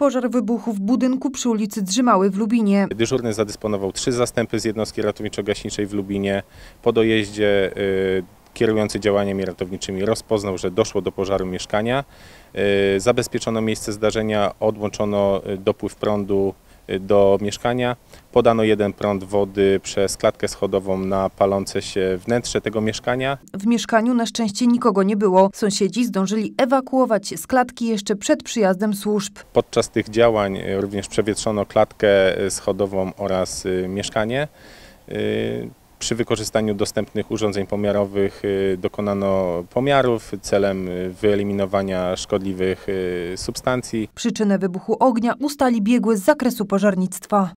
Pożar wybuchł w budynku przy ulicy Drzymały w Lubinie. Dyżurny zadysponował trzy zastępy z jednostki ratowniczo-gaśniczej w Lubinie. Po dojeździe y, kierujący działaniami ratowniczymi rozpoznał, że doszło do pożaru mieszkania. Y, zabezpieczono miejsce zdarzenia, odłączono y, dopływ prądu do mieszkania. Podano jeden prąd wody przez klatkę schodową na palące się wnętrze tego mieszkania. W mieszkaniu na szczęście nikogo nie było. Sąsiedzi zdążyli ewakuować się z klatki jeszcze przed przyjazdem służb. Podczas tych działań e, również przewietrzono klatkę e, schodową oraz e, mieszkanie. Przy wykorzystaniu dostępnych urządzeń pomiarowych y, dokonano pomiarów celem y, wyeliminowania szkodliwych y, substancji. Przyczynę wybuchu ognia ustali biegły z zakresu pożarnictwa.